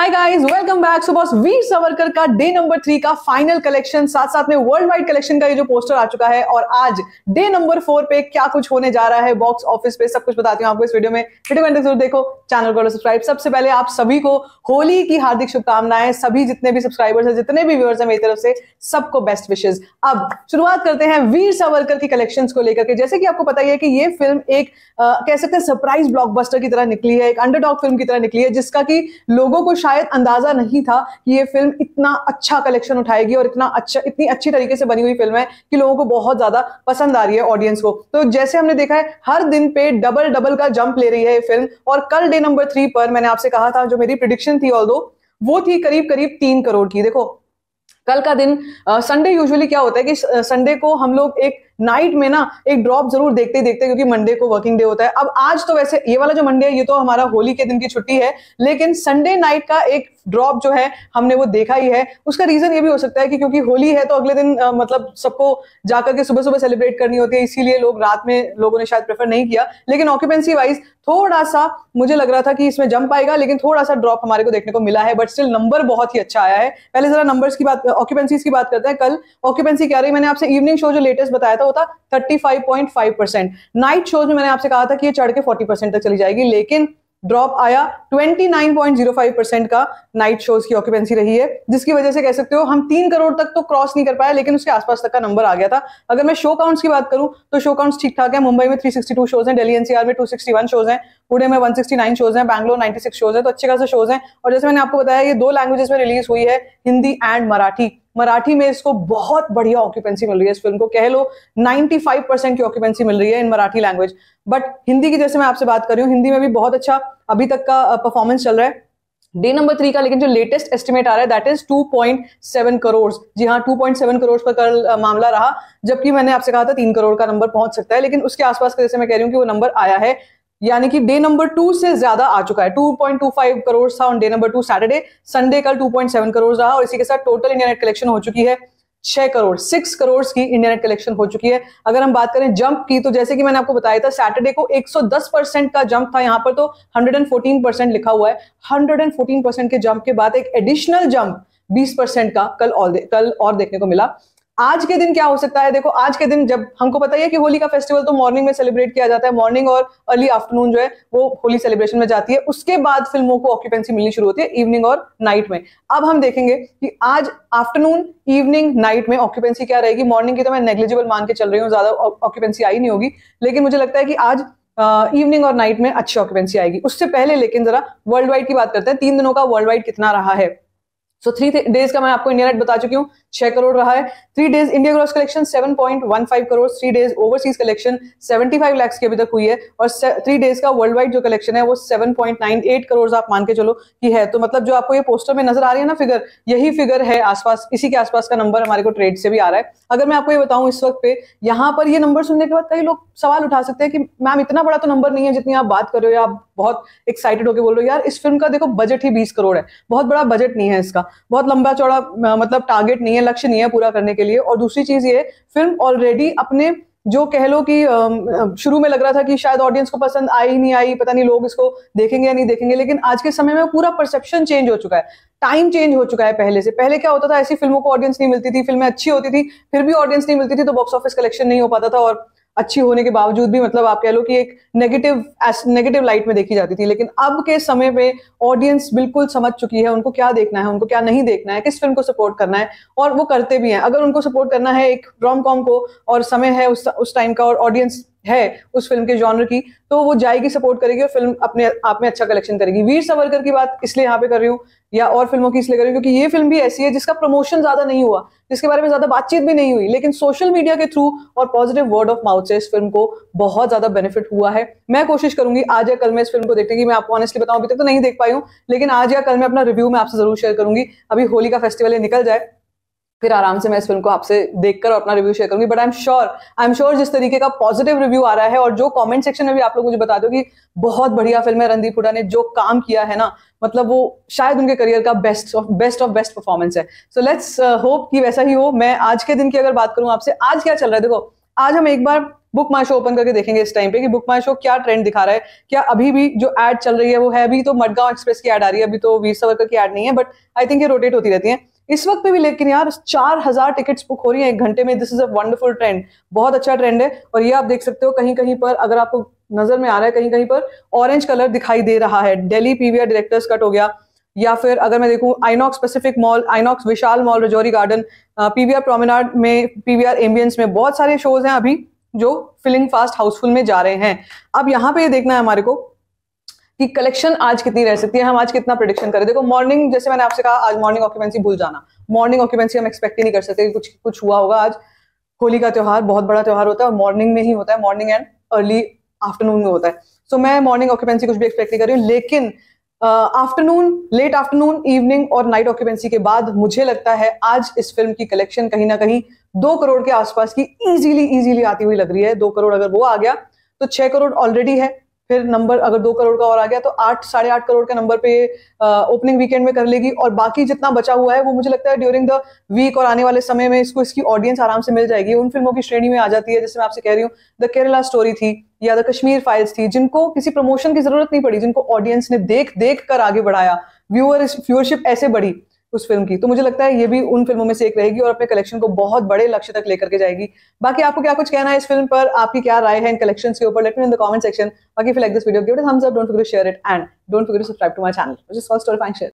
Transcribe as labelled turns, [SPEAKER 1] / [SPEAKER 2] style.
[SPEAKER 1] हाय guys welcome back so बॉस वीर सावरकर का day number three का फाइनल कलेक्शन साथ साथ में वर्ल्ड वाइड कलेक्शन का ये जो पोस्टर आ चुका है और आज डे नंबर फोर पे क्या कुछ होने जा रहा है बॉक्स ऑफिस पे सब कुछ बताती हूँ आपको इस वीडियो में वीडियो जरूर देखो चैनल को सब्सक्राइब सबसे पहले आप सभी को होली की हार्दिक शुभकामनाएं सभी जितने भी सब्सक्राइबर्स है जितने भी व्यूअर्स है मेरी तरफ से सबको बेस्ट विशेष अब शुरुआत करते हैं वीर सावरकर की कलेक्शन को लेकर के जैसे कि आपको पता ही है कि ये फिल्म एक कह सकते हैं सरप्राइज ब्लॉकबस्टर की तरह निकली है एक अंडरडॉग फिल्म की तरह निकली है जिसका कि लोगों को शायद अंदाजा नहीं था कि ये फिल्म इतना अच्छा कलेक्शन उठाएगी और इतना अच्छा इतनी अच्छी तरीके से बनी हुई फिल्म है कि लोगों को बहुत ज्यादा पसंद आ रही है ऑडियंस को तो जैसे हमने देखा है हर दिन पे डबल डबल का जंप ले रही है ये फिल्म और कल डे नंबर थ्री पर मैंने आपसे कहा था जो मेरी प्रिडिक्शन थी ऑल वो थी करीब करीब तीन करोड़ की देखो कल का दिन संडे यूजुअली क्या होता है कि संडे को हम लोग एक नाइट में ना एक ड्रॉप जरूर देखते ही देखते क्योंकि मंडे को वर्किंग डे होता है अब आज तो वैसे ये वाला जो मंडे है ये तो हमारा होली के दिन की छुट्टी है लेकिन संडे नाइट का एक ड्रॉप जो है हमने वो देखा ही है उसका रीजन ये भी हो सकता है कि क्योंकि होली है तो अगले दिन आ, मतलब सबको जाकर के सुबह सुबह सेलिब्रेट करनी होती है इसीलिए लोग रात में लोगों ने शायद प्रेफर नहीं किया लेकिन ऑक्यूपेंसी वाइज थोड़ा सा मुझे लग रहा था कि इसमें जंप आएगा लेकिन थोड़ा सा ड्रॉप हमारे को देखने को मिला है बट स्टिल नंबर बहुत ही अच्छा आया है पहले जरा नंबर्स की बात ऑक्यूपेंसीज की बात करते हैं कल ऑक्यूपेंसी क्या रही मैंने आपसे इवनिंग शो जो लेटेस्ट बताया था वो था थर्टी नाइट शोज में मैंने आपसे कहा था कि ये चढ़ के फोर्टी तक चली जाएगी लेकिन ड्रॉप आया 29.05 परसेंट का नाइट शोज की ऑक्यूपेंसी रही है जिसकी वजह से कह सकते हो हम तीन करोड़ तक तो क्रॉस नहीं कर पाए लेकिन उसके आसपास तक का नंबर आ गया था अगर मैं शो काउंट्स की बात करूं तो शो काउंट्स ठीक ठाक है मुंबई में 362 शोज हैं दिल्ली एनसीआर में 261 शोज हैं पुणे में 169 शोज हैं बैंगलोर 96 शोज हैं तो अच्छे खासे शोज हैं और जैसे मैंने आपको बताया ये दो लैंग्वेजेस में रिलीज हुई है हिंदी एंड मराठी मराठी में इसको बहुत बढ़िया ऑक्यूपेंसी मिल रही है इस फिल्म को कह लो 95 परसेंट की ऑक्यूपेंसी मिल रही है in Marathi language but Hindi की जैसे मैं आपसे बात कर रही हूँ हिंदी में भी बहुत अच्छा अभी तक का परफॉर्मेंस चल रहा है डे नंबर थ्री का लेकिन जो लेटेस्ट एस्टिमेट आ रहा है दैट इज 2.7 करोड़ जी हाँ 2.7 करोड़ का कल मामला रहा जबकि मैंने आपसे कहा था तीन करोड़ का नंबर पहुंच सकता है लेकिन उसके आसपास का जैसे मैं कह रही हूँ कि वो नंबर आया है यानी कि डे नंबर टू से ज्यादा आ चुका है 2.25 करोड़ था on day number two Saturday Sunday कल 2.7 करोड़ रहा और इसी के साथ टोटल इंडिया नेट कलेक्शन हो चुकी है छह करोड़ सिक्स करोड़ की इंडिया नेट कलेक्शन हो चुकी है अगर हम बात करें जंप की तो जैसे कि मैंने आपको बताया था सैटरडे को 110 परसेंट का जंप था यहां पर तो 114 परसेंट लिखा हुआ है 114 परसेंट के जंप के बाद एक एडिशनल जंप 20 परसेंट का कल और कल और देखने को मिला आज के दिन क्या हो सकता है देखो आज के दिन जब हमको पता है कि होली का फेस्टिवल तो मॉर्निंग में सेलिब्रेट किया जाता है मॉर्निंग और अर्ली आफ्टरनून जो है वो होली सेलिब्रेशन में जाती है उसके बाद फिल्मों को ऑक्यूपेंसी मिलनी शुरू होती है इवनिंग और नाइट में अब हम देखेंगे कि आज आफ्टरनून इवनिंग नाइट में ऑक्यूपेंसी क्या रहेगी मॉर्निंग की तो मैं नेग्लेजिबल मान के चल रही हूँ ज्यादा ऑक्यूपेंसी आई नहीं होगी लेकिन मुझे लगता है कि आज इवनिंग और नाइट में अच्छी ऑक्यूपेंसी आएगी उससे पहले लेकिन जरा वर्ल्ड वाइड की बात करते हैं तीन दिनों का वर्ल्ड वाइड कितना रहा है सो थ्री डेज का मैं आपको इंडिया नेट बता चुकी हूँ छह करोड़ रहा है three days India gross collection seven point one five crore three days overseas collection seventy five lakhs की अभी तक हुई है और थ्री डेज का वर्ल्ड वाइड जो कलेक्शन है वो seven point nine eight crore आप मान के चलो कि है तो मतलब जो आपको ये पोस्टर में नजर आ रही है ना फिगर यही फिगर है आसपास इसी के आसपास का नंबर हमारे को ट्रेड से भी आ रहा है अगर मैं आपको ये बताऊं इस वक्त पे यहाँ पर ये नंबर सुनने के बाद कई लोग सवाल उठा सकते हैं कि मैम इतना बड़ा तो नंबर नहीं है जितनी आप बात कर रहे हो या आप बहुत एक्साइटेड होकर बोल रहे हो यार इस फिल्म का देखो बजट ही बीस करोड़ है बहुत बड़ा बजट नहीं है इसका बहुत लंबा चौड़ा मतलब टारगेट नहीं है लक्ष्य नहीं है पूरा करने के लिए और दूसरी चीज ये फिल्म ऑलरेडी अपने जो कह लो कि शुरू में लग रहा था कि शायद ऑडियंस को पसंद आई नहीं आई पता नहीं लोग इसको देखेंगे या नहीं देखेंगे लेकिन आज के समय में पूरा परसेप्शन चेंज हो चुका है टाइम चेंज हो चुका है पहले से पहले क्या होता था ऐसी फिल्मों को ऑडियंस नहीं मिलती थी फिल्में अच्छी होती थी फिर भी ऑडियंस नहीं मिलती थी तो बॉक्स ऑफिस कलेक्शन नहीं हो पाता था और अच्छी होने के बावजूद भी मतलब आप कह लो कि एक नेगेटिव नेगेटिव लाइट में देखी जाती थी लेकिन अब के समय पे ऑडियंस बिल्कुल समझ चुकी है उनको क्या देखना है उनको क्या नहीं देखना है किस फिल्म को सपोर्ट करना है और वो करते भी हैं अगर उनको सपोर्ट करना है एक रॉम कॉम को और समय है उस उस टाइम का और ऑडियंस है उस फिल्म के जॉनर की तो वो जाएगी सपोर्ट करेगी और फिल्म अपने आप में अच्छा कलेक्शन करेगी वीर सावरकर की बात इसलिए यहाँ पे कर रही हूँ या और फिल्मों की इसलिए कर रही हूँ क्योंकि ये फिल्म भी ऐसी है जिसका प्रमोशन ज्यादा नहीं हुआ जिसके बारे में ज्यादा बातचीत भी नहीं हुई लेकिन सोशल मीडिया के थ्रू और पॉजिटिव वर्ड ऑफ माउथ से इस फिल्म को बहुत ज्यादा बेनिफिट हुआ है मैं कोशिश करूंगी आज या कल मैं इस फिल्म को देखने की मैं आपको ऑनेस्टली बताऊं अभी तक तो नहीं देख पाई हूँ लेकिन आज या कल मैं अपना रिव्यू मैं आपसे जरूर शेयर करूंगी अभी होली का फेस्टिवल निकल जाए फिर आराम से मैं इस फिल्म को आपसे देखकर और अपना रिव्यू शेयर करूंगी but I am sure I am sure जिस तरीके का पॉजिटिव रिव्यू आ रहा है और जो कमेंट सेक्शन में भी आप लोग मुझे बता दो कि बहुत बढ़िया फिल्म है रणदीप हुडा ने जो काम किया है ना मतलब वो शायद उनके करियर का best of best of best performance है सो लेट्स होप कि वैसा ही हो मैं आज के दिन की अगर बात करूं आपसे आज क्या चल रहा है देखो आज हम एक बार बुक माई शो ओपन करके देखेंगे इस टाइम पे कि बुक माई शो क्या ट्रेंड दिखा रहा है क्या अभी भी जो एड चल रही है वो है अभी तो मडगांव एक्सप्रेस की एड आ रही है अभी तो वीर सावरकर की एड नहीं है बट आई थिंक ये रोटेट होती रहती है इस वक्त पे भी लेकिन यार चार हजार टिकट बुक हो रही है एक घंटे में this is a wonderful trend बहुत अच्छा ट्रेंड है और ये आप देख सकते हो कहीं कहीं पर अगर आपको नजर में आ रहा है कहीं कहीं पर ऑरेंज कलर दिखाई दे रहा है डेली पीवीआर डायरेक्टर्स कट हो गया या फिर अगर मैं देखूं INOX specific mall INOX Vishal mall Rajouri Garden PVR Promenade में पीवीआर एम्बियंस में बहुत सारे शोज हैं अभी जो फिलिंग फास्ट हाउसफुल में जा रहे हैं अब यहाँ पे ये देखना है हमारे को कि कलेक्शन आज कितनी रह सकती है हम आज कितना प्रोडिक्शन करें देखो मॉर्निंग जैसे मैंने आपसे कहा आज मॉर्निंग ऑक्यूपेंसी भूल जाना मॉर्निंग ऑक्यूपेंसी हम एक्सपेक्ट ही नहीं कर सकते कुछ कुछ हुआ होगा आज होली का त्यौहार बहुत बड़ा त्यौहार होता है मॉर्निंग में ही होता है मॉर्निंग एंड अर्ली आफ्टरनून में होता है सो so, मैं मॉर्निंग ऑक्यूपेंसी कुछ भी एक्सपेक्ट नहीं कर रही हूँ लेकिन आफ्टरनून लेट आफ्टरनून इवनिंग और नाइट ऑक्यूपेंसी के बाद मुझे लगता है आज इस फिल्म की कलेक्शन कहीं ना कहीं दो करोड़ के आसपास की इजीली इजीली आती हुई लग रही है दो करोड़ अगर वो आ गया तो छह करोड़ ऑलरेडी है फिर नंबर अगर दो करोड़ का और आ गया तो आठ साढ़े आठ करोड़ के नंबर पे ओपनिंग वीकेंड में कर लेगी और बाकी जितना बचा हुआ है वो मुझे लगता है ड्यूरिंग द वीक और आने वाले समय में इसको इसकी ऑडियंस आराम से मिल जाएगी उन फिल्मों की श्रेणी में आ जाती है जैसे मैं आपसे कह रही हूँ द केरला स्टोरी थी या द कश्मीर फाइल्स थी जिनको किसी प्रमोशन की जरूरत नहीं पड़ी जिनको ऑडियंस ने देख देख कर आगे बढ़ाया व्यूअर व्यूअरशिप ऐसे बढ़ी उस फिल्म की तो मुझे लगता है ये भी उन फिल्मों में से एक रहेगी और अपने कलेक्शन को बहुत बड़े लक्ष्य तक लेकर के जाएगी बाकी आपको क्या कुछ कहना है इस फिल्म पर आपकी क्या राय है इन कलेक्शन के ऊपर let me in the comment section बाकी फिर like this video give it thumbs up don't forget share it and don't forget to subscribe to my channel which is first और फाइन